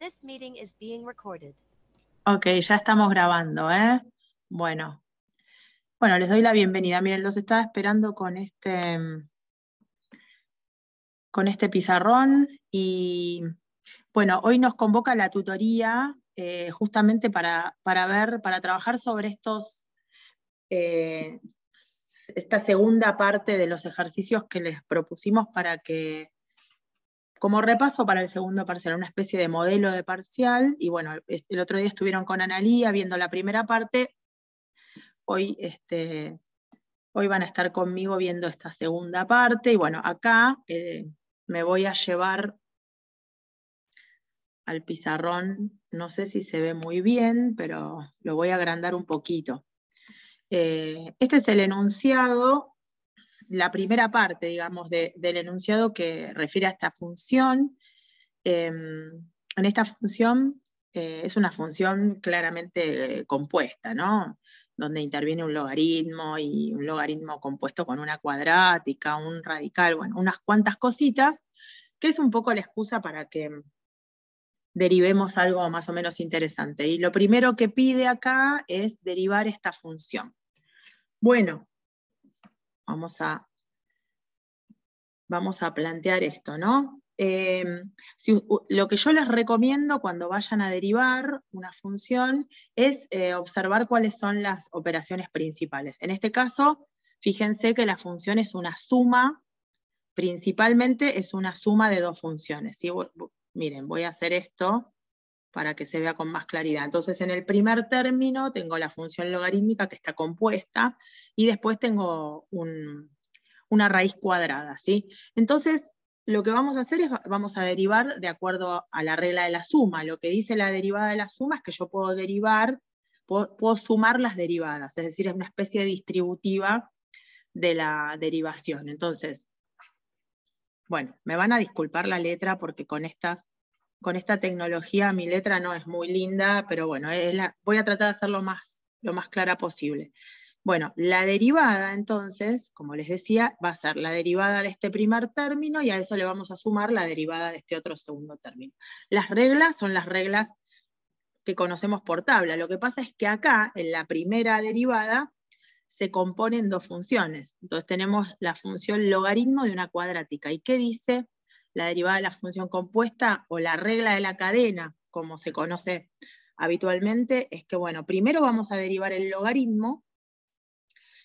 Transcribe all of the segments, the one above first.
Okay, Ok, ya estamos grabando, ¿eh? Bueno. Bueno, les doy la bienvenida. Miren, los estaba esperando con este, mm, con este pizarrón y bueno, hoy nos convoca la tutoría eh, justamente para, para, ver, para trabajar sobre estos, eh, esta segunda parte de los ejercicios que les propusimos para que como repaso para el segundo parcial, una especie de modelo de parcial. Y bueno, el otro día estuvieron con Analía viendo la primera parte. Hoy, este, hoy van a estar conmigo viendo esta segunda parte. Y bueno, acá eh, me voy a llevar al pizarrón. No sé si se ve muy bien, pero lo voy a agrandar un poquito. Eh, este es el enunciado la primera parte, digamos, del enunciado que refiere a esta función. Em, en esta función eh, es una función claramente compuesta, ¿no? donde interviene un logaritmo y un logaritmo compuesto con una cuadrática, un radical, bueno, unas cuantas cositas, que es un poco la excusa para que derivemos algo más o menos interesante. Y lo primero que pide acá es derivar esta función. Bueno, Vamos a, vamos a plantear esto, ¿no? Eh, lo que yo les recomiendo cuando vayan a derivar una función es eh, observar cuáles son las operaciones principales. En este caso, fíjense que la función es una suma, principalmente es una suma de dos funciones. Miren, voy a hacer esto para que se vea con más claridad. Entonces, en el primer término tengo la función logarítmica que está compuesta y después tengo una raíz cuadrada. ¿sí? Entonces, lo que vamos a hacer es vamos a derivar de acuerdo a la regla de la suma. Lo que dice la derivada de la suma es que yo puedo derivar, puedo, puedo sumar las derivadas, es decir, es una especie de distributiva de la derivación. Entonces, bueno, me van a disculpar la letra porque con estas con esta tecnología mi letra no es muy linda, pero bueno, voy a tratar de hacerlo más, lo más clara posible. Bueno, la derivada entonces, como les decía, va a ser la derivada de este primer término y a eso le vamos a sumar la derivada de este otro segundo término. Las reglas son las reglas que conocemos por tabla. Lo que pasa es que acá, en la primera derivada, se componen dos funciones. Entonces tenemos la función logaritmo de una cuadrática. ¿Y qué dice? la derivada de la función compuesta o la regla de la cadena, como se conoce habitualmente, es que, bueno, primero vamos a derivar el logaritmo,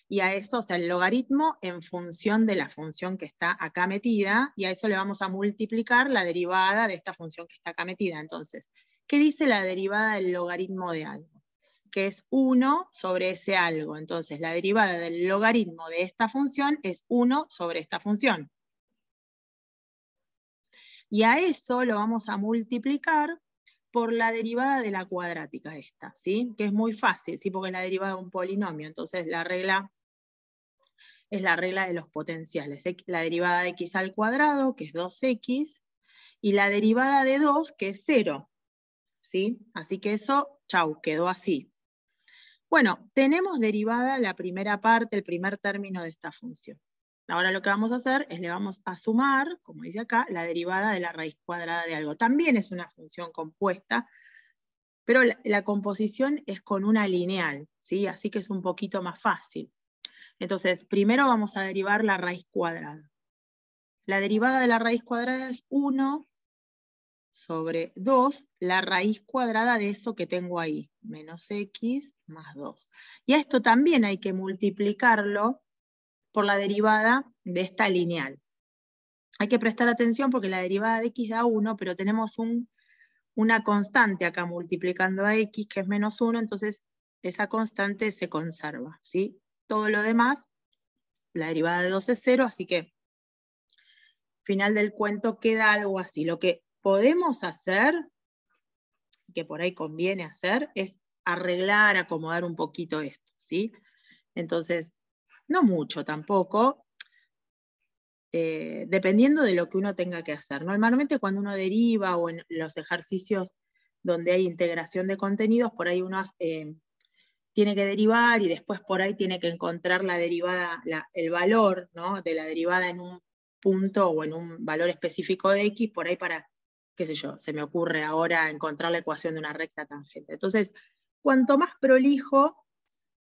y a eso, o sea, el logaritmo en función de la función que está acá metida, y a eso le vamos a multiplicar la derivada de esta función que está acá metida. Entonces, ¿qué dice la derivada del logaritmo de algo? Que es 1 sobre ese algo. Entonces, la derivada del logaritmo de esta función es 1 sobre esta función. Y a eso lo vamos a multiplicar por la derivada de la cuadrática esta, ¿sí? Que es muy fácil, ¿sí? Porque es la derivada de un polinomio, entonces la regla es la regla de los potenciales. La derivada de x al cuadrado, que es 2x, y la derivada de 2, que es 0, ¿sí? Así que eso, chau, quedó así. Bueno, tenemos derivada la primera parte, el primer término de esta función. Ahora lo que vamos a hacer es le vamos a sumar, como dice acá, la derivada de la raíz cuadrada de algo. También es una función compuesta, pero la, composición es con una lineal, ¿sí? así que es un poquito más fácil. Entonces, primero vamos a derivar la raíz cuadrada. La derivada de la raíz cuadrada es 1 sobre 2, la raíz cuadrada de eso que tengo ahí, menos x más 2. Y a esto también hay que multiplicarlo por la derivada de esta lineal. Hay que prestar atención porque la derivada de x da 1, pero tenemos una constante acá multiplicando a x, que es menos 1, entonces esa constante se conserva. ¿sí? Todo lo demás, la derivada de 2 es 0, así que final del cuento queda algo así. Lo que podemos hacer, que por ahí conviene hacer, es arreglar, acomodar un poquito esto. ¿sí? Entonces, no mucho tampoco, eh, dependiendo de lo que uno tenga que hacer. Normalmente cuando uno deriva o en los ejercicios donde hay integración de contenidos, por ahí uno eh, tiene que derivar y después por ahí tiene que encontrar la derivada, el valor ¿no? de la derivada en un punto o en un valor específico de X, por ahí para, qué sé yo, se me ocurre ahora encontrar la ecuación de una recta tangente. Entonces, cuanto más prolijo,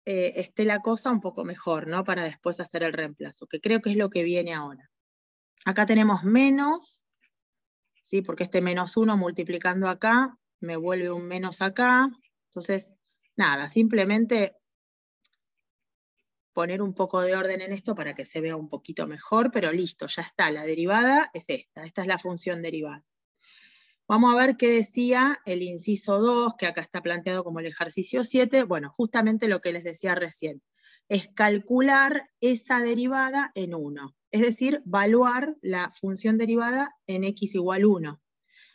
eh, esté la cosa un poco mejor, ¿no? Para después hacer el reemplazo, que creo que es lo que viene ahora. Acá tenemos menos, ¿sí? Porque este menos uno multiplicando acá me vuelve un menos acá. Entonces, nada, simplemente poner un poco de orden en esto para que se vea un poquito mejor, pero listo, ya está, la derivada es esta, esta es la función derivada. Vamos a ver qué decía el inciso 2, que acá está planteado como el ejercicio 7. Bueno, justamente lo que les decía recién, es calcular esa derivada en 1, es decir, evaluar la función derivada en x igual 1.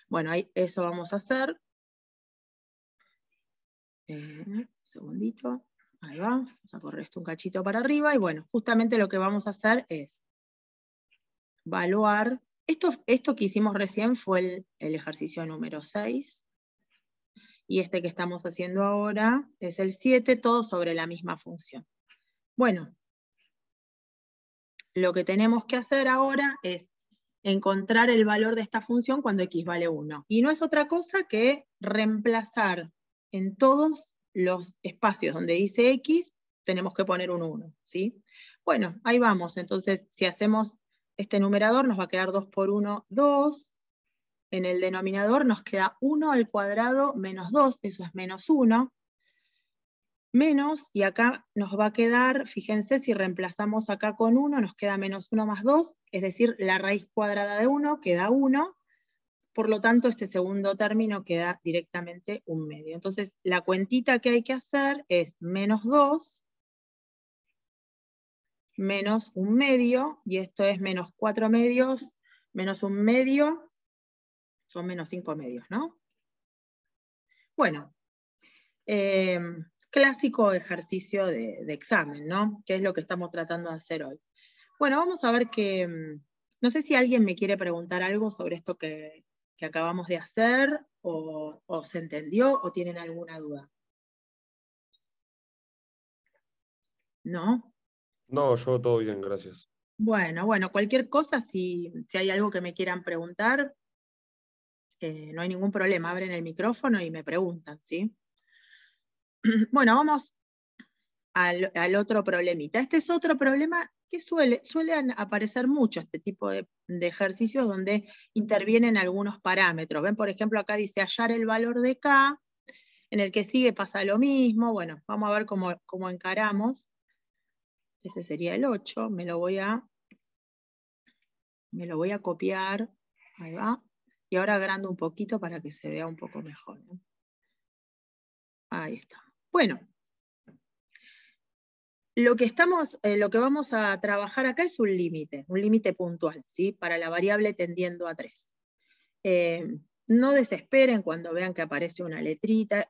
Bueno, ahí, eso vamos a hacer. Eh, segundito, ahí va, vamos a correr esto un cachito para arriba, y bueno, justamente lo que vamos a hacer es evaluar, esto, que hicimos recién fue el, ejercicio número 6. Y este que estamos haciendo ahora es el 7, todo sobre la misma función. Bueno, lo que tenemos que hacer ahora es encontrar el valor de esta función cuando x vale 1. Y no es otra cosa que reemplazar en todos los espacios donde dice x, tenemos que poner un 1. ¿sí? Bueno, ahí vamos. Entonces, si hacemos este numerador nos va a quedar 2 por 1, 2. En el denominador nos queda 1 al cuadrado menos 2, eso es menos 1. Menos, y acá nos va a quedar, fíjense, si reemplazamos acá con 1, nos queda menos 1 más 2, es decir, la raíz cuadrada de 1 queda 1. Por lo tanto, este segundo término queda directamente un medio. Entonces, la cuentita que hay que hacer es menos 2 menos un medio, y esto es menos cuatro medios, menos un medio, son menos cinco medios, ¿no? Bueno, em, clásico ejercicio de, examen, ¿no? ¿Qué es lo que estamos tratando de hacer hoy. Bueno, vamos a ver que, em, no sé si alguien me quiere preguntar algo sobre esto que, acabamos de hacer, o, o se entendió, o tienen alguna duda. ¿No? No, yo todo bien, gracias. Bueno, bueno, cualquier cosa, si, hay algo que me quieran preguntar, eh, no hay ningún problema, abren el micrófono y me preguntan, ¿sí? Bueno, vamos al, otro problemita. Este es otro problema que suele, suelen aparecer mucho, este tipo de, ejercicios donde intervienen algunos parámetros. Ven, por ejemplo, acá dice hallar el valor de K, en el que sigue pasa lo mismo. Bueno, vamos a ver cómo, cómo encaramos este sería el 8, me lo voy a, me lo voy a copiar, ahí va, y ahora agrando un poquito para que se vea un poco mejor. Ahí está. Bueno, lo que, estamos, eh, lo que vamos a trabajar acá es un límite, un límite puntual, ¿sí? para la variable tendiendo a 3. Eh, no desesperen cuando vean que aparece una letrita,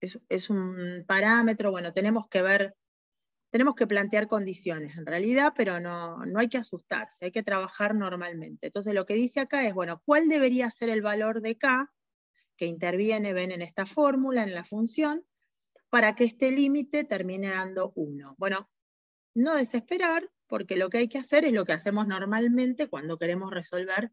es, es, un parámetro, bueno, tenemos que ver tenemos que plantear condiciones en realidad, pero no, hay que asustarse, hay que trabajar normalmente. Entonces lo que dice acá es, bueno, ¿cuál debería ser el valor de K que interviene, ven, en esta fórmula, en la función, para que este límite termine dando 1? Bueno, no desesperar, porque lo que hay que hacer es lo que hacemos normalmente cuando queremos resolver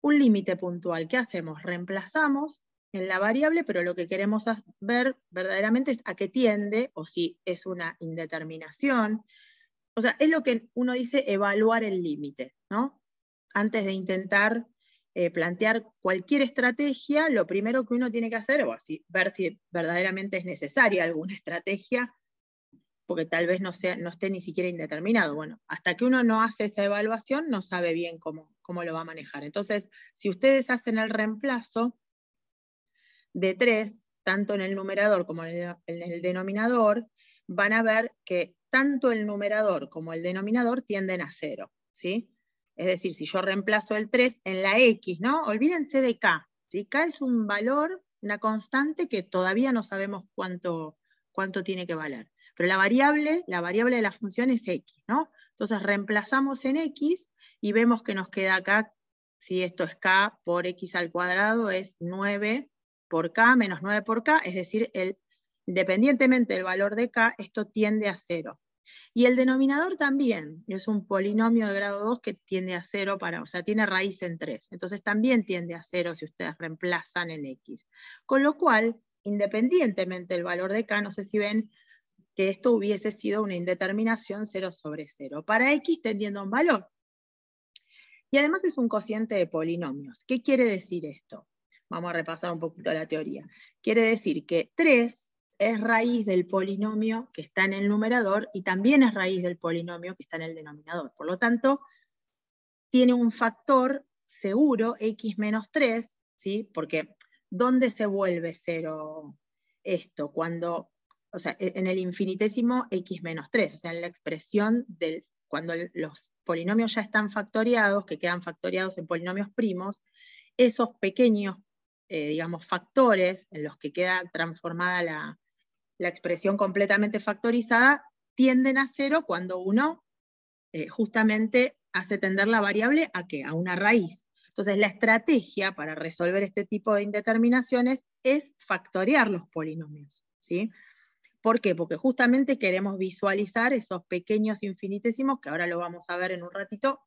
un límite puntual. ¿Qué hacemos? Reemplazamos en la variable, pero lo que queremos ver verdaderamente es a qué tiende o si es una indeterminación. O sea, es lo que uno dice evaluar el límite, ¿no? Antes de intentar eh, plantear cualquier estrategia, lo primero que uno tiene que hacer es así ver si verdaderamente es necesaria alguna estrategia, porque tal vez no, sea, no esté ni siquiera indeterminado. Bueno, hasta que uno no hace esa evaluación, no sabe bien cómo, cómo lo va a manejar. Entonces, si ustedes hacen el reemplazo, de 3, tanto en el numerador como en el denominador, van a ver que tanto el numerador como el denominador tienden a 0. ¿sí? Es decir, si yo reemplazo el 3 en la X, ¿no? Olvídense de K. K es un valor, una constante que todavía no sabemos cuánto, cuánto tiene que valer. Pero la variable, la variable de la función es X, ¿no? Entonces reemplazamos en X y vemos que nos queda acá, si esto es K por X al cuadrado, es 9 por K menos 9 por K, es decir, el, independientemente del valor de K, esto tiende a cero. Y el denominador también, es un polinomio de grado 2 que tiende a 0 para, o sea, tiene raíz en 3, entonces también tiende a cero si ustedes reemplazan en X. Con lo cual, independientemente del valor de K, no sé si ven que esto hubiese sido una indeterminación 0 sobre 0, para X tendiendo un valor. Y además es un cociente de polinomios. ¿Qué quiere decir esto? Vamos a repasar un poquito la teoría. Quiere decir que 3 es raíz del polinomio que está en el numerador y también es raíz del polinomio que está en el denominador. Por lo tanto, tiene un factor seguro, x menos 3, ¿sí? porque ¿dónde se vuelve cero esto? Cuando, o sea, e, en el infinitésimo x menos 3, o sea, en la expresión del, cuando los polinomios ya están factoriados, que quedan factoriados en polinomios primos, esos pequeños eh, digamos, factores en los que queda transformada la, expresión completamente factorizada, tienden a cero cuando uno eh, justamente hace tender la variable a qué? A una raíz. Entonces, la estrategia para resolver este tipo de indeterminaciones es factorear los polinomios. ¿sí? ¿Por qué? Porque justamente queremos visualizar esos pequeños infinitésimos, que ahora lo vamos a ver en un ratito,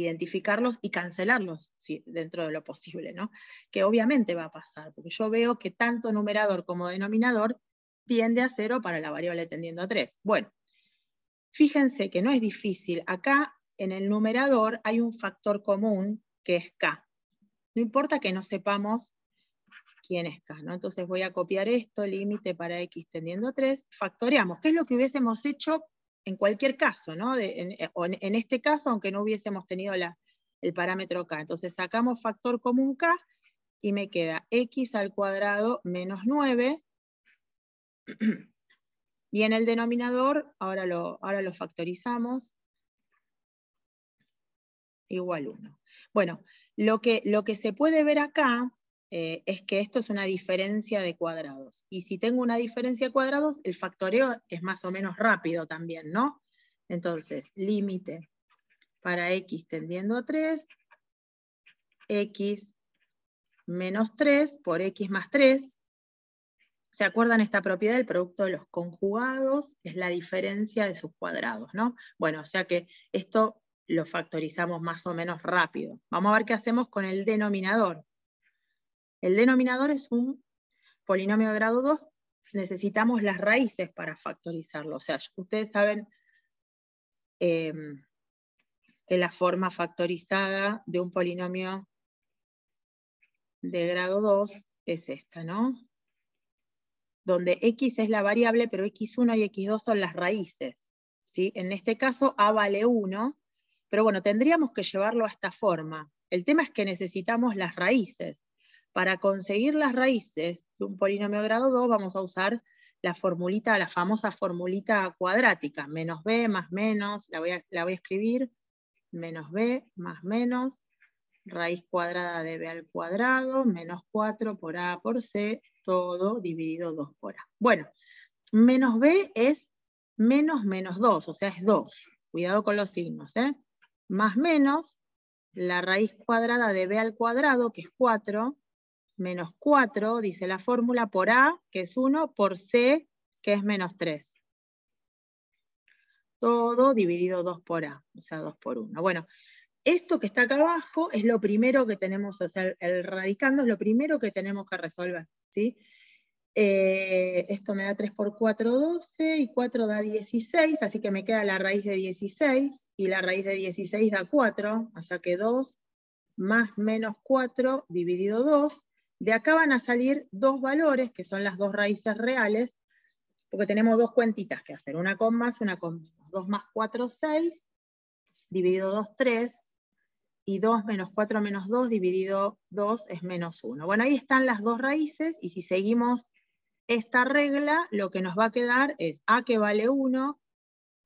identificarlos y cancelarlos si dentro de lo posible, ¿no? Que obviamente va a pasar, porque yo veo que tanto numerador como denominador tiende a cero para la variable tendiendo a 3. Bueno, fíjense que no es difícil. Acá en el numerador hay un factor común que es K. No importa que no sepamos quién es K, ¿no? Entonces voy a copiar esto, límite para X tendiendo a 3, factoreamos. ¿Qué es lo que hubiésemos hecho en cualquier caso, ¿no? Eh, en, este caso, aunque no hubiésemos tenido el parámetro K. Entonces sacamos factor común K y me queda x al cuadrado menos 9. Y en el denominador, ahora lo, ahora lo factorizamos, igual 1. Bueno, lo que, lo que se puede ver acá eh, es que esto es una diferencia de cuadrados. Y si tengo una diferencia de cuadrados, el factoreo es más o menos rápido también, ¿no? Entonces, límite para x tendiendo a 3, x menos 3 por x más 3. ¿Se acuerdan esta propiedad? El producto de los conjugados es la diferencia de sus cuadrados, ¿no? Bueno, o sea que esto lo factorizamos más o menos rápido. Vamos a ver qué hacemos con el denominador. El denominador es un polinomio de grado 2, necesitamos las raíces para factorizarlo. O sea, ustedes saben em, que la forma factorizada de un polinomio de grado 2 es esta, ¿no? Donde x es la variable, pero x1 y x2 son las raíces. ¿sí? En este caso, a vale 1, pero bueno, tendríamos que llevarlo a esta forma. El tema es que necesitamos las raíces. Para conseguir las raíces de un polinomio grado 2 vamos a usar la formulita, la famosa formulita cuadrática, menos b más menos, la voy a, escribir, menos b más menos, raíz cuadrada de b al cuadrado, menos 4 por a por c, todo dividido 2 por a. Bueno, menos b es menos menos 2, o sea es 2. Cuidado con los signos. ¿eh? Más menos la raíz cuadrada de b al cuadrado, que es 4, menos 4, dice la fórmula, por A, que es 1, por C, que es menos 3. Todo dividido 2 por A, o sea, 2 por 1. Bueno, esto que está acá abajo es lo primero que tenemos, o sea, el radicando es lo primero que tenemos que resolver, eh, esto me da 3 por 4, 12, y 4 da 16, así que me queda la raíz de 16, y la raíz de 16 da 4, o sea que 2 más menos 4 dividido 2, de acá van a salir dos valores, que son las dos raíces reales, porque tenemos dos cuentitas que hacer, una con más, una con menos. 2 más 4, 6, dividido 2, 3, y 2 menos 4 menos 2 dividido 2 es menos 1. Bueno, ahí están las dos raíces, y si seguimos esta regla, lo que nos va a quedar es a que vale 1,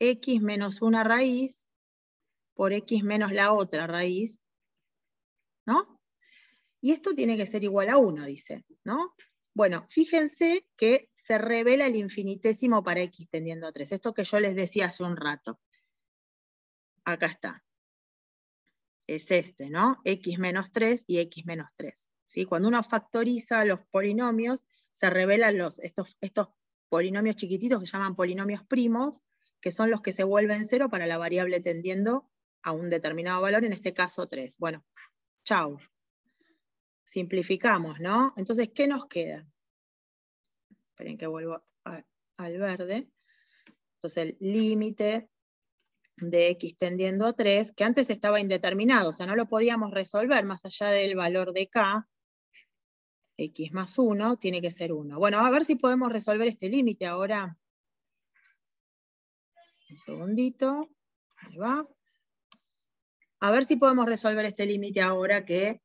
x menos una raíz, por x menos la otra raíz, ¿no? y esto tiene que ser igual a 1, dice, ¿no? Bueno, fíjense que se revela el infinitésimo para x tendiendo a 3, esto que yo les decía hace un rato. Acá está. Es este, ¿no? x menos 3 y x menos 3. ¿sí? Cuando uno factoriza los polinomios, se revelan los, estos, estos polinomios chiquititos que llaman polinomios primos, que son los que se vuelven cero para la variable tendiendo a un determinado valor, en este caso 3. Bueno, chao. Simplificamos, ¿no? Entonces, ¿qué nos queda? Esperen que vuelvo al verde. Entonces, el límite de x tendiendo a 3, que antes estaba indeterminado, o sea, no lo podíamos resolver más allá del valor de k, x más 1, tiene que ser 1. Bueno, a ver si podemos resolver este límite ahora. Un segundito, ahí va. A ver si podemos resolver este límite ahora que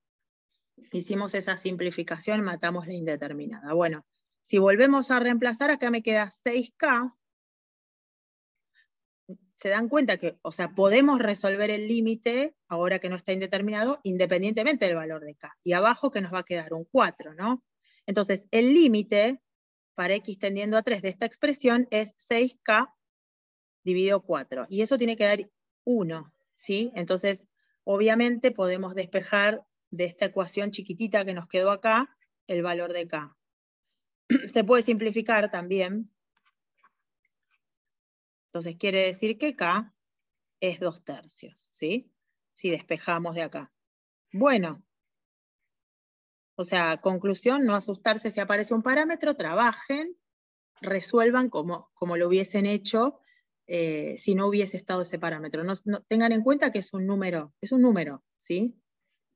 hicimos esa simplificación, matamos la indeterminada. Bueno, si volvemos a reemplazar, acá me queda 6K. Se dan cuenta que, o sea, podemos resolver el límite, ahora que no está indeterminado, independientemente del valor de K. Y abajo que nos va a quedar un 4, ¿no? Entonces, el límite para x tendiendo a 3 de esta expresión es 6K dividido 4. Y eso tiene que dar 1, ¿sí? Entonces, obviamente podemos despejar de esta ecuación chiquitita que nos quedó acá, el valor de K. Se puede simplificar también. Entonces quiere decir que K es dos tercios, ¿sí? Si despejamos de acá. Bueno, o sea, conclusión, no asustarse si aparece un parámetro, trabajen, resuelvan como, como lo hubiesen hecho eh, si no hubiese estado ese parámetro. tengan en cuenta que es un número, es un número, ¿sí?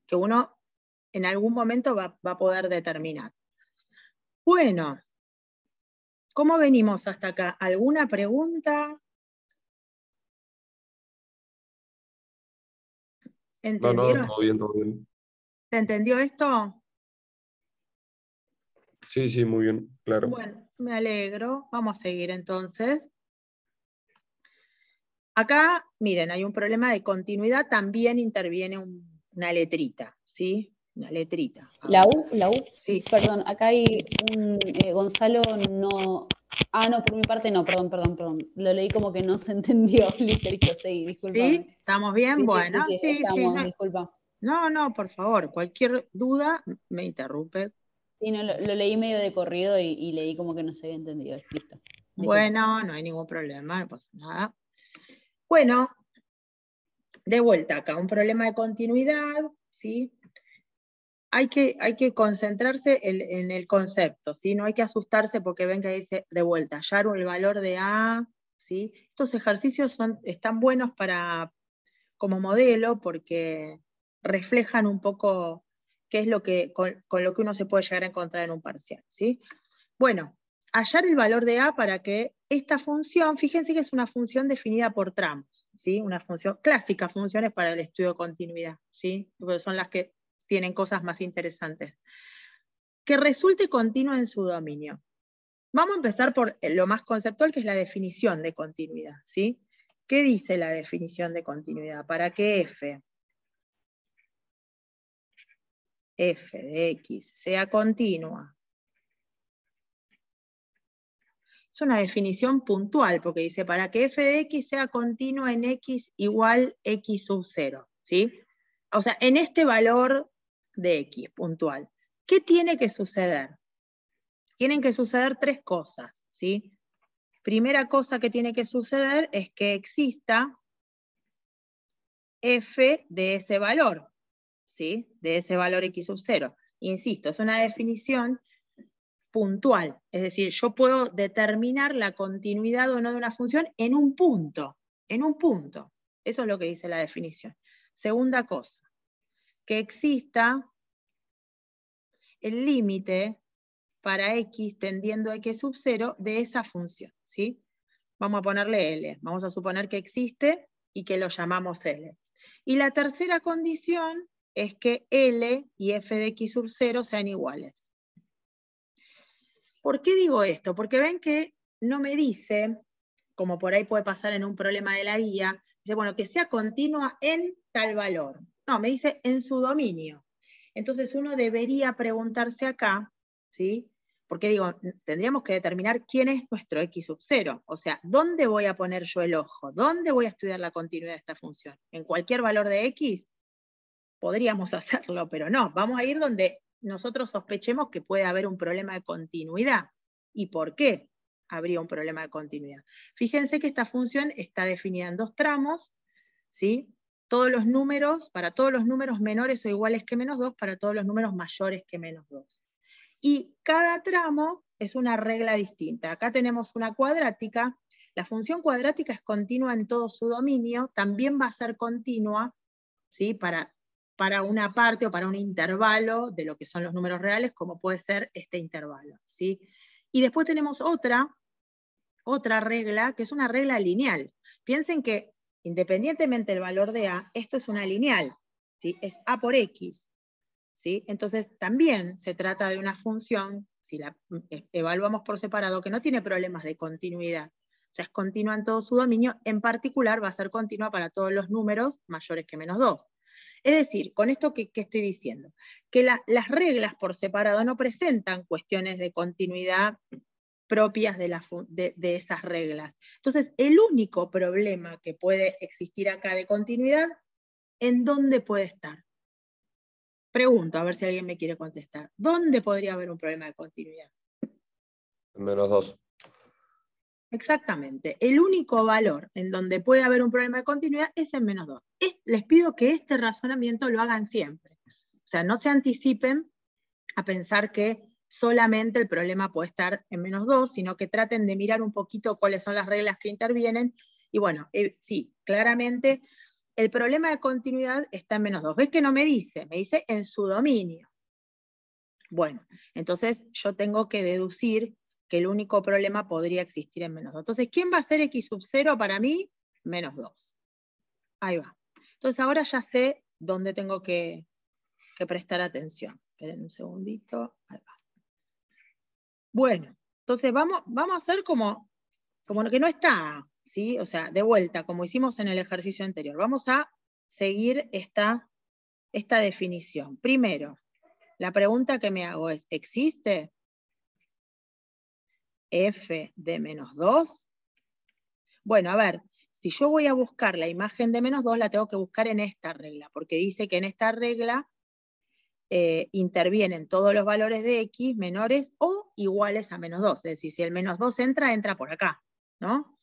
que uno en algún momento va, a poder determinar. Bueno, ¿cómo venimos hasta acá? ¿Alguna pregunta? ¿Entendieron? No, ¿Se entendió esto? Sí, sí, muy bien, claro. Bueno, me alegro. Vamos a seguir entonces. Acá, miren, hay un problema de continuidad. También interviene un una letrita, ¿sí? Una letrita. La ah. U, la U. Sí. Perdón, acá hay un eh, Gonzalo no. Ah, no, por mi parte no, perdón, perdón, perdón. Lo leí como que no se entendió, literito, sí. disculpa. Sí, estamos bien, bueno, sí, sí, estamos, no. disculpa. No, no, por favor, cualquier duda me interrumpe. Sí, no, lo, leí medio de corrido y, leí como que no se había entendido, listo. Bueno, no hay ningún problema, no pasa nada. Bueno, de vuelta acá, un problema de continuidad, ¿sí? Hay que, hay que concentrarse en, el concepto, ¿sí? No hay que asustarse porque ven que dice de vuelta, hallar el valor de A, ¿sí? Estos ejercicios son, están buenos para, como modelo porque reflejan un poco qué es lo que, con, lo que uno se puede llegar a encontrar en un parcial, ¿sí? Bueno, hallar el valor de A para que esta función, fíjense que es una función definida por tramos, ¿sí? una función, clásica funciones para el estudio de continuidad, ¿sí? Porque son las que tienen cosas más interesantes, que resulte continua en su dominio. Vamos a empezar por lo más conceptual, que es la definición de continuidad. ¿sí? ¿Qué dice la definición de continuidad? Para que f, f de x sea continua es una definición puntual, porque dice, para que f de x sea continuo en x igual x sub 0, ¿sí? O sea, en este valor de x puntual, ¿qué tiene que suceder? Tienen que suceder tres cosas, ¿sí? Primera cosa que tiene que suceder es que exista f de ese valor, ¿sí? De ese valor x sub 0. Insisto, es una definición puntual. Es decir, yo puedo determinar la continuidad o no de una función en un punto, en un punto. Eso es lo que dice la definición. Segunda cosa, que exista el límite para x tendiendo a x sub 0 de esa función. ¿sí? Vamos a ponerle L. Vamos a suponer que existe y que lo llamamos L. Y la tercera condición es que L y f de x sub 0 sean iguales. ¿Por qué digo esto? Porque ven que no me dice, como por ahí puede pasar en un problema de la guía, dice, bueno, que sea continua en tal valor. No, me dice en su dominio. Entonces uno debería preguntarse acá, ¿sí? Porque digo, tendríamos que determinar quién es nuestro X sub 0, o sea, ¿dónde voy a poner yo el ojo? ¿Dónde voy a estudiar la continuidad de esta función? ¿En cualquier valor de X? Podríamos hacerlo, pero no, vamos a ir donde nosotros sospechemos que puede haber un problema de continuidad. ¿Y por qué habría un problema de continuidad? Fíjense que esta función está definida en dos tramos, ¿sí? Todos los números, para todos los números menores o iguales que menos 2, para todos los números mayores que menos 2. Y cada tramo es una regla distinta. Acá tenemos una cuadrática. La función cuadrática es continua en todo su dominio, también va a ser continua ¿sí? para para una parte o para un intervalo de lo que son los números reales, como puede ser este intervalo. ¿sí? Y después tenemos otra, otra regla, que es una regla lineal. Piensen que independientemente del valor de A, esto es una lineal, ¿sí? es A por X. ¿sí? Entonces también se trata de una función, si la e-, evaluamos por separado, que no tiene problemas de continuidad. O sea, es continua en todo su dominio, en particular va a ser continua para todos los números mayores que menos 2. Es decir, con esto que, estoy diciendo, que las reglas por separado no presentan cuestiones de continuidad propias de, esas reglas. Entonces, el único problema que puede existir acá de continuidad, ¿en dónde puede estar? Pregunto, a ver si alguien me quiere contestar. ¿Dónde podría haber un problema de continuidad? menos dos. Exactamente. El único valor en donde puede haber un problema de continuidad es en menos 2. les pido que este razonamiento lo hagan siempre. O sea, no se anticipen a pensar que solamente el problema puede estar en menos 2, sino que traten de mirar un poquito cuáles son las reglas que intervienen. Y bueno, eh, sí, claramente el problema de continuidad está en menos 2. ¿Ves que no me dice? Me dice en su dominio. Bueno, entonces yo tengo que deducir que el único problema podría existir en menos 2. Entonces, ¿quién va a ser x sub 0 para mí? Menos 2. Ahí va. Entonces, ahora ya sé dónde tengo que, prestar atención. Esperen un segundito. Ahí va. Bueno, entonces vamos, a hacer como, como que no está, ¿sí? O sea, de vuelta, como hicimos en el ejercicio anterior. Vamos a seguir esta definición. Primero, la pregunta que me hago es, ¿existe? f de menos 2? Bueno, a ver, si yo voy a buscar la imagen de menos 2, la tengo que buscar en esta regla, porque dice que en esta regla eh, intervienen todos los valores de x menores o iguales a menos 2. Es decir, si el menos 2 entra, entra por acá, ¿no?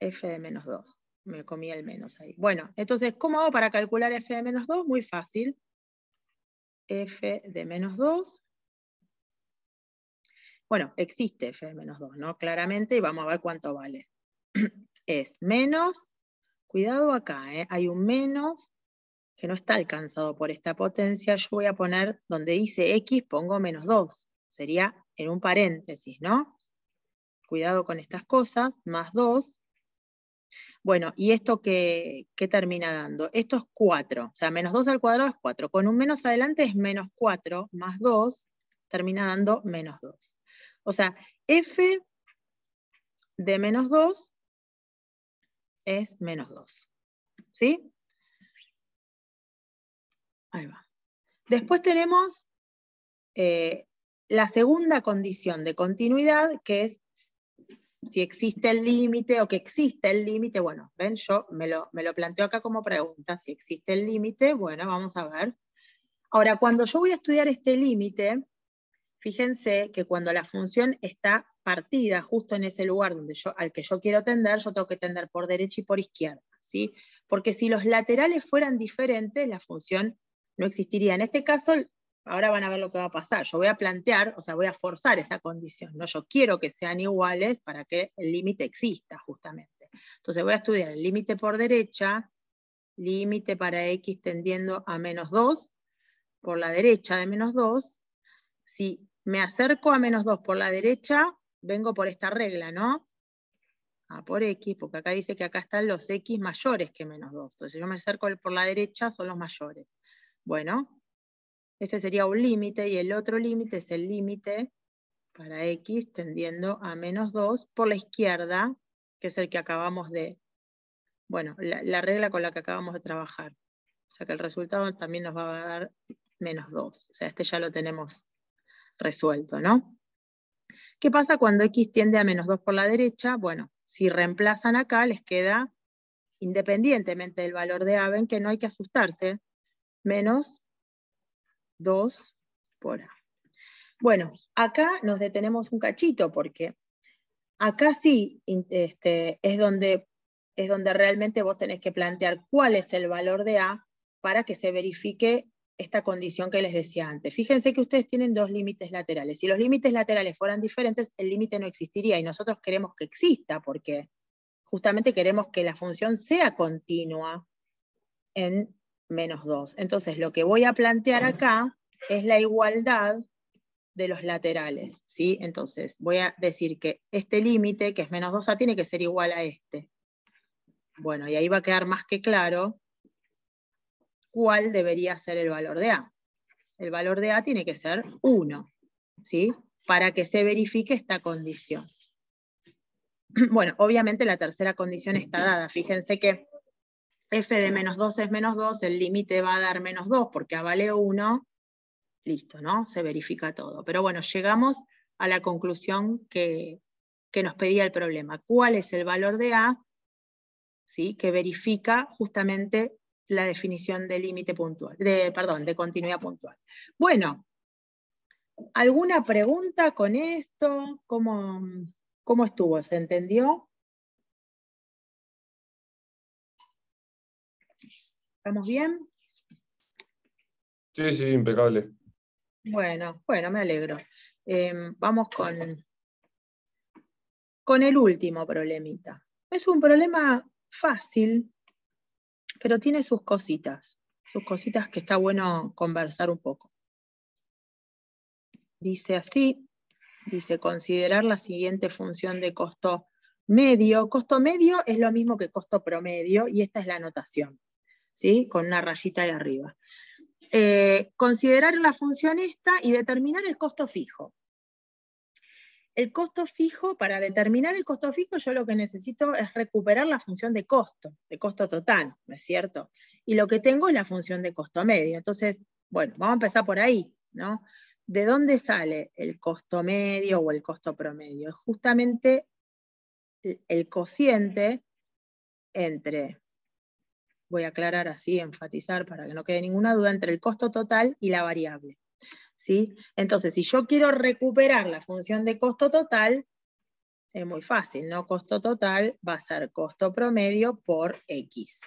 f de menos 2. Me comí el menos ahí. Bueno, entonces, ¿cómo hago para calcular f de menos 2? Muy fácil. f de menos 2 bueno, existe F menos 2, ¿no? Claramente, y vamos a ver cuánto vale. Es menos, cuidado acá, ¿eh? hay un menos que no está alcanzado por esta potencia. Yo voy a poner, donde dice X, pongo menos 2. Sería en un paréntesis, ¿no? Cuidado con estas cosas, más 2. Bueno, ¿y esto qué, qué termina dando? Esto es 4, o sea, menos 2 al cuadrado es 4. Con un menos adelante es menos 4, más 2, termina dando menos 2. O sea, f de menos 2 es menos 2. ¿Sí? Ahí va. Después tenemos eh, la segunda condición de continuidad, que es si existe el límite o que existe el límite. Bueno, ven, yo me lo planteo acá como pregunta. Si existe el límite, bueno, vamos a ver. Ahora, cuando yo voy a estudiar este límite, fíjense que cuando la función está partida justo en ese lugar donde al que yo quiero tender, yo tengo que tender por derecha y por izquierda, ¿sí? Porque si los laterales fueran diferentes, la función no existiría. En este caso, ahora van a ver lo que va a pasar. Yo voy a plantear, o sea, voy a forzar esa condición, ¿no? Yo quiero que sean iguales para que el límite exista, justamente. Entonces voy a estudiar el límite por derecha, límite para x tendiendo a menos 2, por la derecha de menos 2, si me acerco a menos 2 por la derecha, vengo por esta regla, ¿no? A por x, porque acá dice que acá están los x mayores que menos 2. Entonces, si yo me acerco por la derecha, son los mayores. Bueno, este sería un límite y el otro límite es el límite para x tendiendo a menos 2 por la izquierda, que es el que acabamos de, bueno, la, regla con la que acabamos de trabajar. O sea que el resultado también nos va a dar menos 2. O sea, este ya lo tenemos resuelto, ¿no? ¿Qué pasa cuando x tiende a menos 2 por la derecha? Bueno, si reemplazan acá, les queda, independientemente del valor de a, ven que no hay que asustarse, menos 2 por a. Bueno, acá nos detenemos un cachito porque acá sí este, es, donde, es donde realmente vos tenés que plantear cuál es el valor de A para que se verifique esta condición que les decía antes. Fíjense que ustedes tienen dos límites laterales. Si los límites laterales fueran diferentes, el límite no existiría y nosotros queremos que exista porque justamente queremos que la función sea continua en menos 2. Entonces, lo que voy a plantear acá es la igualdad de los laterales. ¿sí? Entonces, voy a decir que este límite, que es menos 2A, tiene que ser igual a este. Bueno, y ahí va a quedar más que claro cuál debería ser el valor de A. El valor de A tiene que ser 1, ¿sí? Para que se verifique esta condición. Bueno, obviamente la tercera condición está dada. Fíjense que f de menos 2 es menos 2, el límite va a dar menos 2 porque A vale 1, listo, ¿no? Se verifica todo. Pero bueno, llegamos a la conclusión que, que nos pedía el problema. ¿Cuál es el valor de A ¿sí? que verifica justamente la definición de límite puntual, de, perdón, de continuidad puntual. Bueno, ¿alguna pregunta con esto? ¿Cómo, cómo estuvo? ¿Se entendió? ¿Estamos bien? Sí, sí, impecable. Bueno, bueno, me alegro. Em, vamos con, con el último problemita. Es un problema fácil, pero tiene sus cositas, sus cositas que está bueno conversar un poco. Dice así, dice considerar la siguiente función de costo medio. Costo medio es lo mismo que costo promedio y esta es la anotación, con una rayita de arriba. Eh, considerar la función esta y determinar el costo fijo el costo fijo, para determinar el costo fijo, yo lo que necesito es recuperar la función de costo, de costo total, ¿no es cierto? Y lo que tengo es la función de costo medio. Entonces, bueno, vamos a empezar por ahí, ¿no? ¿De dónde sale el costo medio o el costo promedio? Es justamente el cociente entre, voy a aclarar así, enfatizar para que no quede ninguna duda, entre el costo total y la variable. Entonces, si yo quiero recuperar la función de costo total, es muy fácil, ¿no? Costo total va a ser costo promedio por X.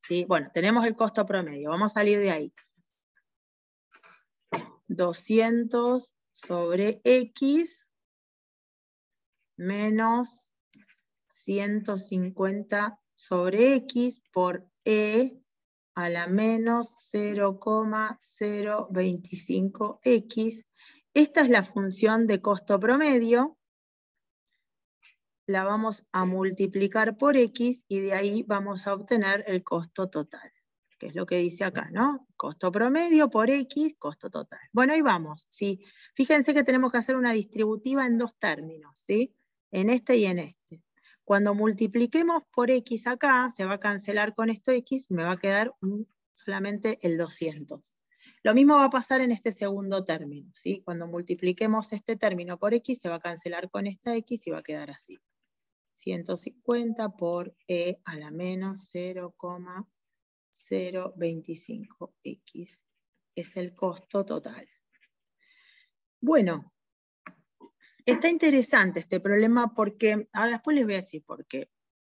¿sí? Bueno, tenemos el costo promedio, vamos a salir de ahí. 200 sobre X menos 150 sobre X por E a la menos 0,025x. Esta es la función de costo promedio. La vamos a multiplicar por x y de ahí vamos a obtener el costo total, que es lo que dice acá, ¿no? Costo promedio por x, costo total. Bueno, ahí vamos. ¿sí? Fíjense que tenemos que hacer una distributiva en dos términos, ¿sí? En este y en este. Cuando multipliquemos por x acá, se va a cancelar con esto x me va a quedar solamente el 200. Lo mismo va a pasar en este segundo término. ¿sí? Cuando multipliquemos este término por x, se va a cancelar con esta x y va a quedar así. 150 por e a la menos 0,025x. Es el costo total. Bueno, Está interesante este problema porque, ahora después les voy a decir por qué.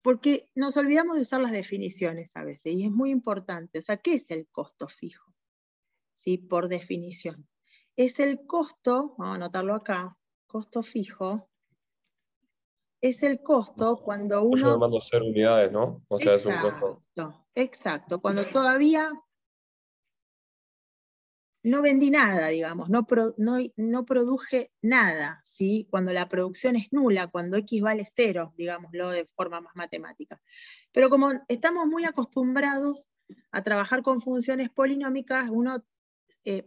Porque nos olvidamos de usar las definiciones a veces y es muy importante. O sea, ¿qué es el costo fijo? ¿Sí? Por definición. Es el costo, vamos a anotarlo acá, costo fijo, es el costo cuando pues uno... Yo mando ser unidades, ¿no? O sea, exacto, es un costo. Exacto, cuando todavía no vendí nada, digamos, no, no, produje nada, ¿sí? cuando la producción es nula, cuando X vale cero, digámoslo de forma más matemática. Pero como estamos muy acostumbrados a trabajar con funciones polinómicas, uno eh,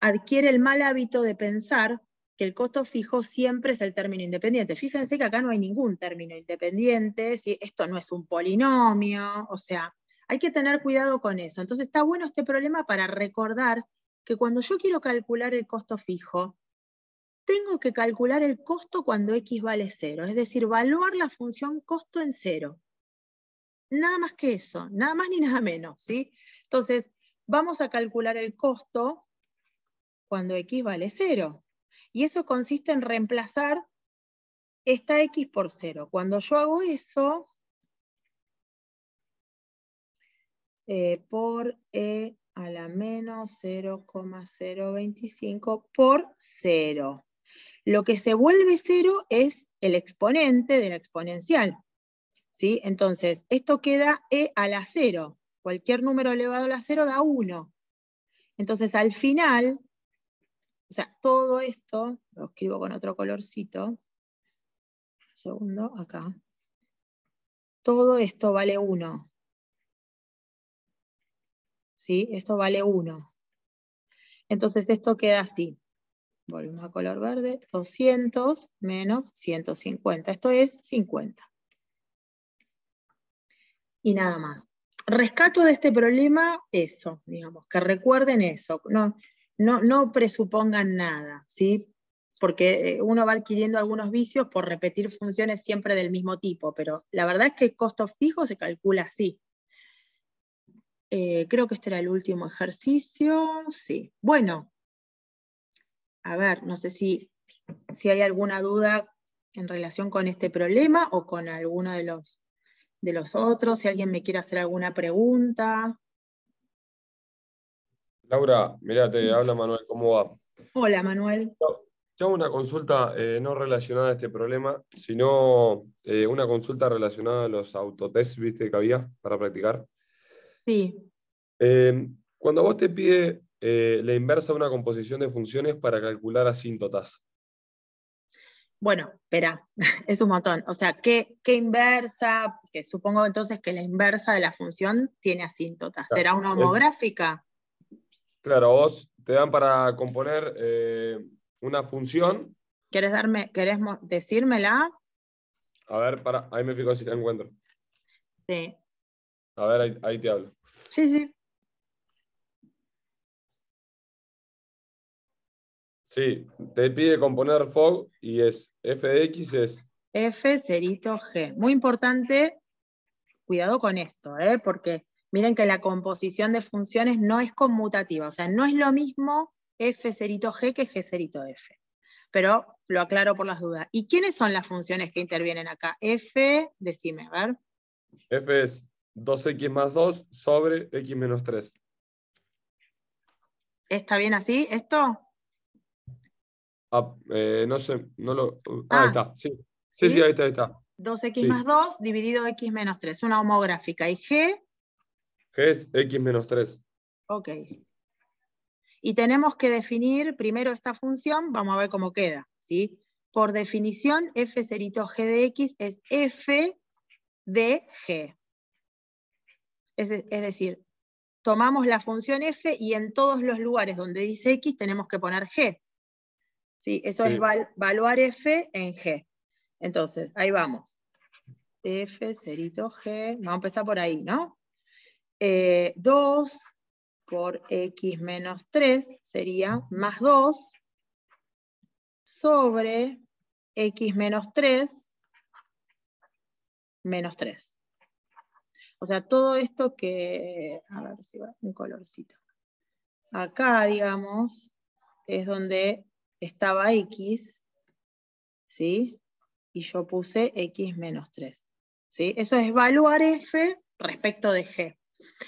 adquiere el mal hábito de pensar que el costo fijo siempre es el término independiente. Fíjense que acá no hay ningún término independiente, esto no es un polinomio, o sea, hay que tener cuidado con eso. Entonces está bueno este problema para recordar que cuando yo quiero calcular el costo fijo, tengo que calcular el costo cuando x vale cero. es decir, evaluar la función costo en cero. Nada más que eso, nada más ni nada menos. ¿sí? Entonces, vamos a calcular el costo cuando x vale cero. Y eso consiste en reemplazar esta x por cero. Cuando yo hago eso, eh, por e a la menos 0,025 por 0. Lo que se vuelve 0 es el exponente de la exponencial. ¿sí? Entonces, esto queda e a la 0. Cualquier número elevado a la 0 da 1. Entonces, al final, o sea, todo esto, lo escribo con otro colorcito, un segundo, acá, todo esto vale 1. Esto vale 1. Entonces esto queda así. Volvemos a color verde, 200 menos 150, esto es 50. Y nada más. Rescato de este problema eso, digamos, que recuerden eso, no, no, no presupongan nada, ¿sí? porque eh, uno va adquiriendo algunos vicios por repetir funciones siempre del mismo tipo, pero la verdad es que el costo fijo se calcula así. Eh, creo que este era el último ejercicio. Sí, bueno. A ver, no sé si, si hay alguna duda en relación con este problema o con alguno de los, de los otros, si alguien me quiere hacer alguna pregunta. Laura, mira te mm. habla Manuel, ¿cómo va? Hola Manuel. Tengo una consulta eh, no relacionada a este problema, sino eh, una consulta relacionada a los autotests, viste, que había para practicar. Sí. Em, cuando vos te pide eh, la inversa de una composición de funciones para calcular asíntotas. Bueno, espera, es un montón. O sea, ¿qué, qué inversa? Que supongo entonces que la inversa de la función tiene asíntotas. ¿Será una homográfica? Claro, vos te dan para componer eh, una función. ¿Querés, darme, decírmela? A ver, para, ahí me fijo si te encuentro. Sí. A ver, ahí, te hablo. Sí, sí. Sí, te pide componer fog y es f x es... F cerito g. Muy importante, cuidado con esto, ¿eh? porque miren que la composición de funciones no es conmutativa, o sea, no es lo mismo f cerito g que g cerito f. Pero lo aclaro por las dudas. ¿Y quiénes son las funciones que intervienen acá? F, decime, a ver. F es 2x más 2 sobre x menos 3. ¿Está bien así esto? Ah, eh, no sé, no lo... Uh, ah, ahí está, sí. Sí, ahí está, 2x más 2 dividido x menos 3, una homográfica. ¿Y g? g es x menos 3. Ok. Y tenemos que definir primero esta función, vamos a ver cómo queda. Por definición, f cerito g de x es f de g. Es, decir, tomamos la función f y en todos los lugares donde dice x tenemos que poner g. Eso es evaluar f en g. Entonces, ahí vamos. f, cerito, g. Vamos a empezar por ahí, ¿no? 2 eh, por x menos 3 sería más 2 sobre x menos 3 menos 3. O sea, todo esto que, a ver si va, un colorcito. Acá, digamos, es donde estaba X, ¿sí? Y yo puse X menos 3. ¿sí? Eso es evaluar F respecto de G.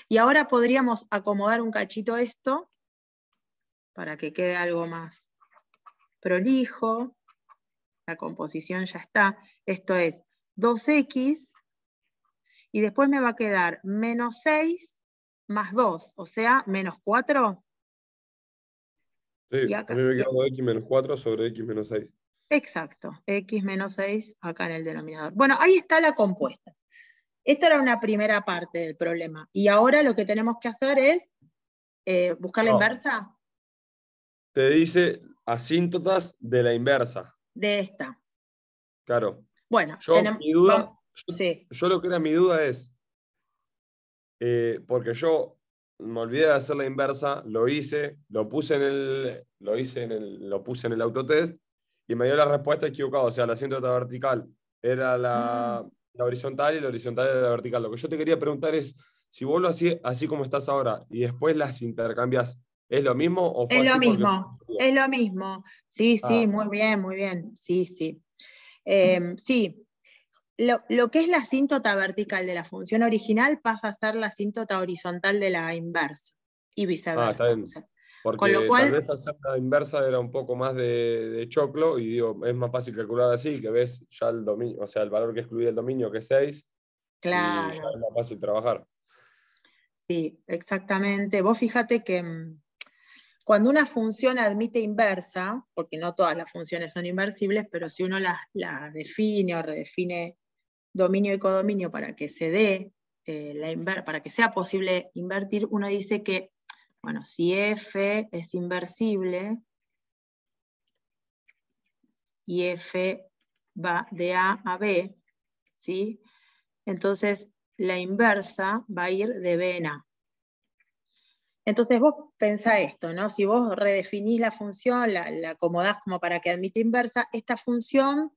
Y ahora podríamos acomodar un cachito esto para que quede algo más prolijo. La composición ya está. Esto es 2X y después me va a quedar menos 6 más 2, o sea, menos 4. Sí, a mí me quedó x menos 4 sobre x menos 6. Exacto, x menos 6 acá en el denominador. Bueno, ahí está la compuesta. Esta era una primera parte del problema. Y ahora lo que tenemos que hacer es eh, buscar la inversa. Te dice asíntotas de la inversa. De esta. Claro. Bueno, yo mi duda, yo, lo que era mi duda es, eh, porque yo me olvidé de hacer la inversa, lo hice, lo puse en el, lo hice en el, lo puse en el autotest y me dio la respuesta equivocada, o sea, la la vertical era ah. la, horizontal y la horizontal era la vertical. Lo que yo te quería preguntar es, si vuelvo así así como estás ahora y después las intercambias, ¿es lo mismo o Es lo mismo, es lo mismo. Sí, sí, ah. muy bien, muy bien. Sí, sí. Mm. Em, sí, lo, que es la asíntota vertical de la función original pasa a ser la asíntota horizontal de la inversa y viceversa. Ah, está bien. Porque lo cual, tal vez hacer la inversa era un poco más de, choclo y digo, es más fácil calcular así, que ves ya el dominio, o sea, el valor que excluye el dominio que es 6. Claro. Y ya es más fácil trabajar. Sí, exactamente. Vos fíjate que mm, cuando una función admite inversa, porque no todas las funciones son inversibles, pero si uno las la define o redefine dominio y codominio para que se dé, eh, la para que sea posible invertir, uno dice que, bueno, si F es inversible y F va de A a B, Entonces, la inversa va a ir de B en A. Entonces vos pensá esto, ¿no? Si vos redefinís la función, la, la acomodás como para que admite inversa, esta función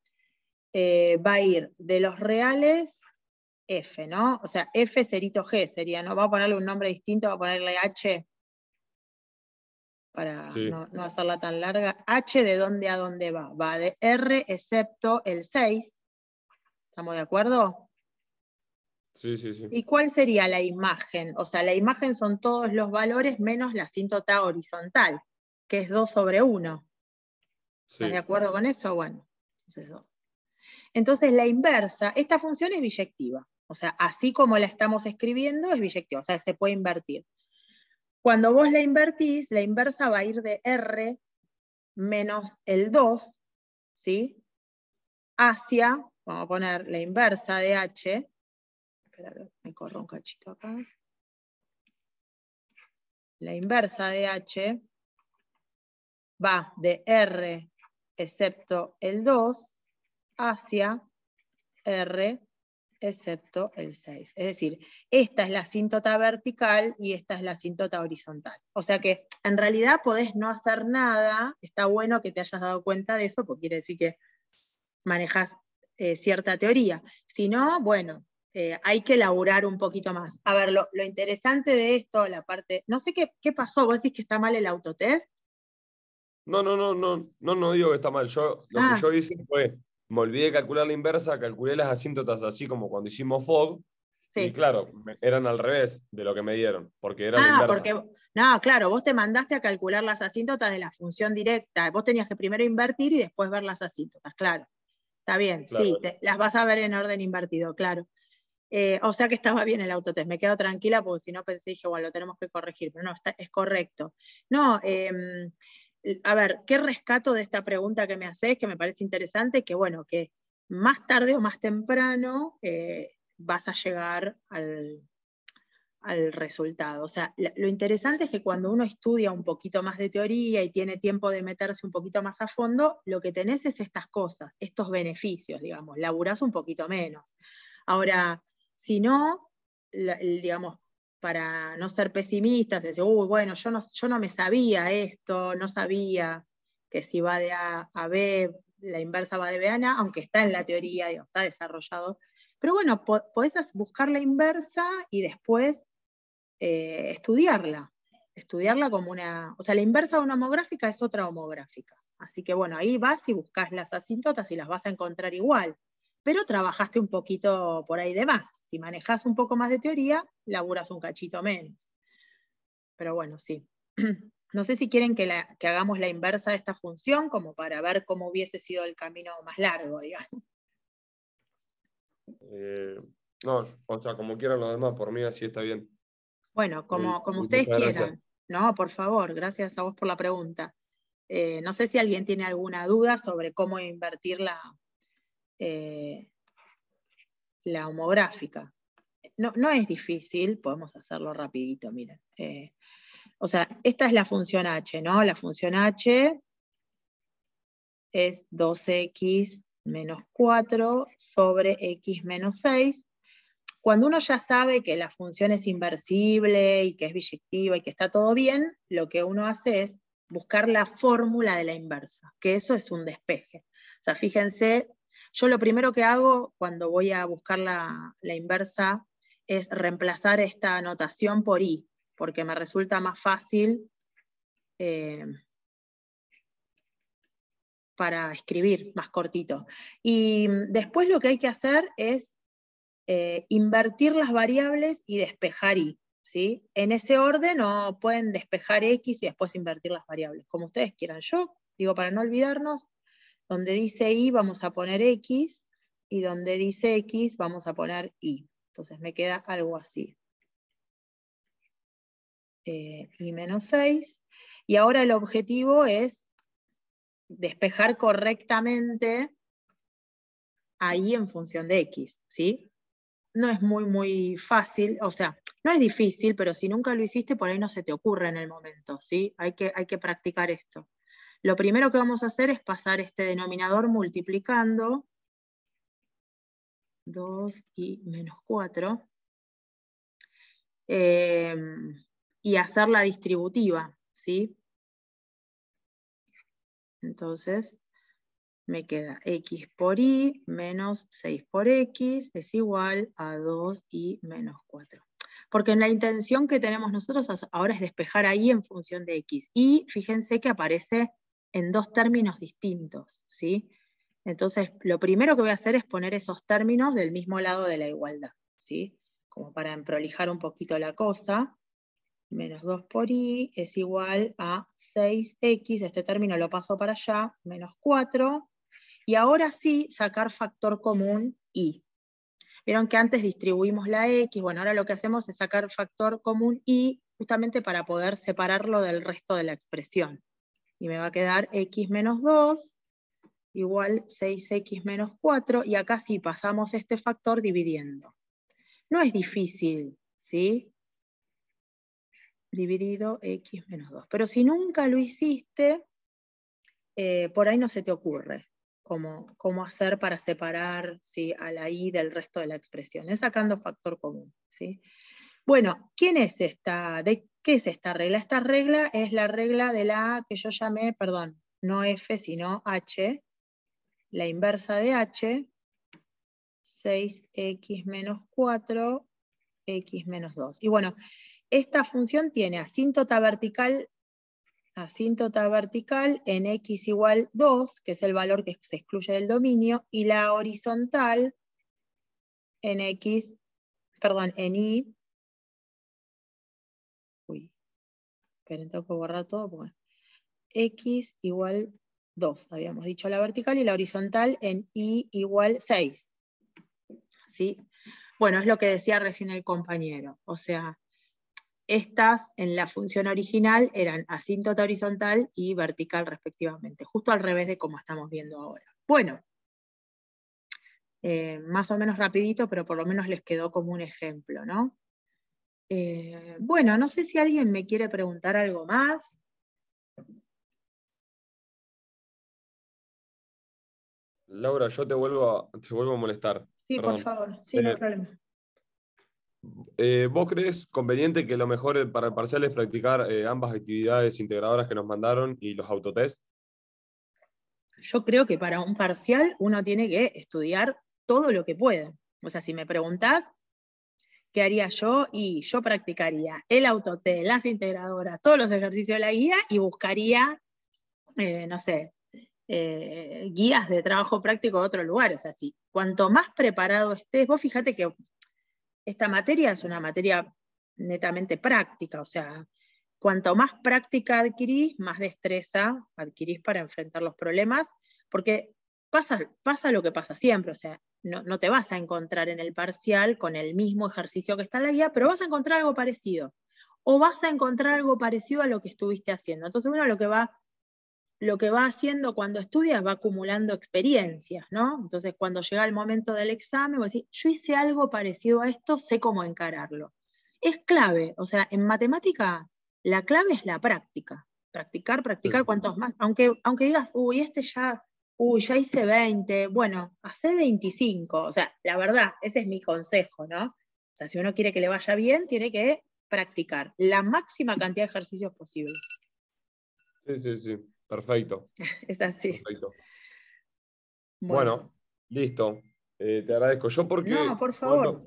eh, va a ir de los reales F, ¿no? O sea, F cerito G sería, ¿no? Va a ponerle un nombre distinto, va a ponerle H para no, hacerla tan larga. H de dónde a dónde va. Va de R excepto el 6. ¿Estamos de acuerdo? Sí, sí, sí. ¿Y cuál sería la imagen? O sea, la imagen son todos los valores menos la asíntota horizontal, que es 2 sobre 1. ¿Estás de acuerdo con eso? Bueno, entonces 2. Entonces, la inversa, esta función es biyectiva. O sea, así como la estamos escribiendo, es biyectiva, o sea, se puede invertir. Cuando vos la invertís, la inversa va a ir de R menos el 2, ¿sí? Hacia, vamos a poner la inversa de H, espera, me corro un cachito acá. La inversa de H va de R excepto el 2 hacia R, excepto el 6. Es decir, esta es la asíntota vertical y esta es la asíntota horizontal. O sea que en realidad podés no hacer nada, está bueno que te hayas dado cuenta de eso, porque quiere decir que manejas eh, cierta teoría. Si no, bueno, eh, hay que elaborar un poquito más. A ver, lo, interesante de esto, la parte, no sé qué, qué, pasó, vos decís que está mal el autotest. No, no, no, no, no, no digo que está mal. Yo, lo que ah. yo hice fue me olvidé de calcular la inversa, calculé las asíntotas así como cuando hicimos FOG. Y claro, eran al revés de lo que me dieron, porque era ah, no, claro, vos te mandaste a calcular las asíntotas de la función directa. Vos tenías que primero invertir y después ver las asíntotas, claro. Está bien, sí, las vas a ver en orden invertido, claro. Eh, o sea que estaba bien el autotest, me quedo tranquila porque si no pensé, dije, bueno, lo tenemos que corregir, pero no, es correcto. No, eh, a ver, ¿qué rescato de esta pregunta que me haces, que me parece interesante? Que bueno, que más tarde o más temprano eh, vas a llegar al, resultado. O sea, lo interesante es que cuando uno estudia un poquito más de teoría y tiene tiempo de meterse un poquito más a fondo, lo que tenés es estas cosas, estos beneficios, digamos, laburás un poquito menos. Ahora, si no, digamos, para no ser pesimistas, decir, uy, bueno, yo no, yo no me sabía esto, no sabía que si va de A a B, la inversa va de B a A, aunque está en la teoría, está desarrollado. Pero bueno, puedes podés buscar la inversa y después eh, estudiarla. Estudiarla como una. O sea, la inversa de una homográfica es otra homográfica. Así que bueno, ahí vas y buscas las asíntotas y las vas a encontrar igual pero trabajaste un poquito por ahí de más. Si manejas un poco más de teoría, laburas un cachito menos. Pero bueno, sí. No sé si quieren que, hagamos la inversa de esta función, como para ver cómo hubiese sido el camino más largo, digamos. Eh, no, o sea, como quieran los demás, por mí así está bien. Bueno, como, como ustedes quieran. No, por favor, gracias a vos por la pregunta. Eh, no sé si alguien tiene alguna duda sobre cómo invertir la, eh, la homográfica. No, es difícil, podemos hacerlo rapidito, miren. Eh, o sea, esta es la función h, ¿no? La función h es 2x menos 4 sobre x menos 6. Cuando uno ya sabe que la función es inversible y que es biyectiva y que está todo bien, lo que uno hace es buscar la fórmula de la inversa, que eso es un despeje. O sea, fíjense yo lo primero que hago cuando voy a buscar la, inversa es reemplazar esta anotación por i, porque me resulta más fácil eh, para escribir más cortito. Y mm, después lo que hay que hacer es eh, invertir las variables y despejar i. ¿sí? En ese orden o pueden despejar x y después invertir las variables, como ustedes quieran. Yo digo, para no olvidarnos, donde dice Y vamos a poner X y donde dice X vamos a poner Y. Entonces me queda algo así. y eh, menos 6. Y ahora el objetivo es despejar correctamente ahí en función de X, ¿sí? No es muy, muy fácil, o sea, no es difícil, pero si nunca lo hiciste, por ahí no se te ocurre en el momento, ¿sí? Hay que, hay que practicar esto. Lo primero que vamos a hacer es pasar este denominador multiplicando 2 y menos 4 em, y hacer la distributiva, ¿sí? Entonces, me queda x por y menos 6 por x es igual a 2 y menos 4. Porque la intención que tenemos nosotros ahora es despejar ahí en función de x. Y fíjense que aparece en dos términos distintos, ¿sí? Entonces, lo primero que voy a hacer es poner esos términos del mismo lado de la igualdad, ¿sí? Como para emprolijar un poquito la cosa. Menos 2 por i es igual a 6x, este término lo paso para allá, menos 4. Y ahora sí, sacar factor común i. Vieron que antes distribuimos la x, bueno, ahora lo que hacemos es sacar factor común i justamente para poder separarlo del resto de la expresión y me va a quedar x menos 2 igual 6x menos 4, y acá sí pasamos este factor dividiendo. No es difícil, ¿sí? Dividido x menos 2. Pero si nunca lo hiciste, eh, por ahí no se te ocurre cómo, hacer para separar a la y del resto de la expresión. Es sacando factor común, ¿sí? Bueno, ¿quién es esta? qué es esta regla? Esta regla es la regla de la que yo llamé, perdón, no F, sino H, la inversa de H, 6x menos 4, x menos 2. Y bueno, esta función tiene asíntota vertical, asíntota vertical en x igual 2, que es el valor que se excluye del dominio, y la horizontal en x, perdón, en y Esperen, tengo que borrar todo x igual 2, habíamos dicho la vertical y la horizontal en y igual 6. ¿Sí? Bueno, es lo que decía recién el compañero. O sea, estas en la función original eran asíntota horizontal y vertical respectivamente, justo al revés de como estamos viendo ahora. Bueno, eh, más o menos rapidito, pero por lo menos les quedó como un ejemplo, ¿no? Eh, bueno, no sé si alguien me quiere preguntar algo más. Laura, yo te vuelvo a, te vuelvo a molestar. Sí, por favor, sí, no eh, problema. Eh, ¿Vos crees conveniente que lo mejor para el parcial es practicar ambas actividades integradoras que nos mandaron y los autotest? Yo creo que para un parcial uno tiene que estudiar todo lo que puede. O sea, si me preguntás, ¿qué haría yo? Y yo practicaría el autoté, las integradoras, todos los ejercicios de la guía y buscaría, eh, no sé, eh, guías de trabajo práctico de otro lugar. O sea, si cuanto más preparado estés, vos fíjate que esta materia es una materia netamente práctica, o sea, cuanto más práctica adquirís, más destreza adquirís para enfrentar los problemas, porque pasa, lo que pasa siempre, o sea, no, te vas a encontrar en el parcial con el mismo ejercicio que está en la guía, pero vas a encontrar algo parecido. O vas a encontrar algo parecido a lo que estuviste haciendo. Entonces uno lo que va, lo que va haciendo cuando estudias va acumulando experiencias, ¿no? Entonces cuando llega el momento del examen, vos decís, yo hice algo parecido a esto, sé cómo encararlo. Es clave, o sea, en matemática la clave es la práctica. Practicar, practicar, cuantos más. Aunque, aunque digas, uy, este ya uy, ya hice 20, bueno, hace 25, o sea, la verdad, ese es mi consejo, ¿no? O sea, si uno quiere que le vaya bien, tiene que practicar la máxima cantidad de ejercicios posible. Sí, sí, sí, perfecto. es así. Perfecto. Bueno, listo. Eh, te agradezco. Yo porque... No, por favor.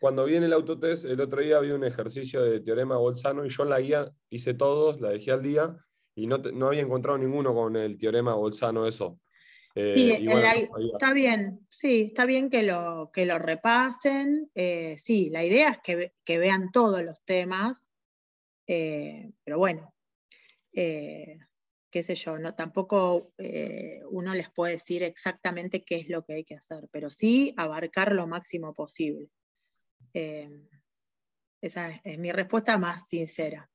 Cuando, viene el autotest, el otro día había un ejercicio de teorema Bolzano y yo la guía hice todos, la dejé al día y no, no había encontrado ninguno con el teorema Bolzano eso sí, eh, está bien, sí, está bien que lo, que lo repasen. Eh, sí, la idea es que, vean todos los temas, eh, pero bueno, qué sé yo, no, tampoco uno les puede decir exactamente qué es lo que hay que hacer, pero sí abarcar lo máximo posible. esa es, mi respuesta más sincera.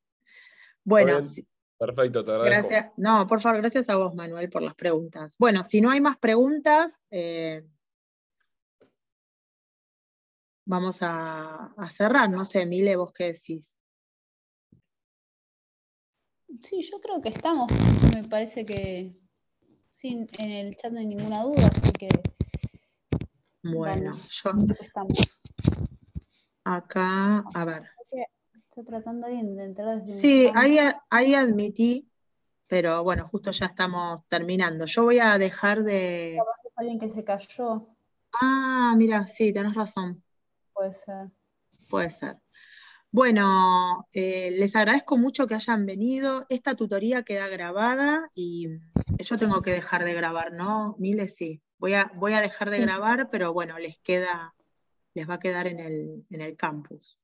Bueno, Perfecto, te agradezco. Gracias. No, por favor, gracias a vos, Manuel, por las preguntas. Bueno, si no hay más preguntas, eh, vamos a, cerrar. No sé, Mile, vos qué decís. Sí, yo creo que estamos. Me parece que sin, en el chat no hay ninguna duda, así que. Bueno, yo. Estamos. Acá, a ver. Estoy tratando de entrar desde Sí, ahí, admití, pero bueno, justo ya estamos terminando. Yo voy a dejar de. alguien que se cayó. Ah, mira, sí, tenés razón. Puede ser. Puede ser. Bueno, eh, les agradezco mucho que hayan venido. Esta tutoría queda grabada y yo tengo que dejar de grabar, ¿no? Miles sí. Voy a, voy a dejar de grabar, pero bueno, les queda, les va a quedar en el, en el campus.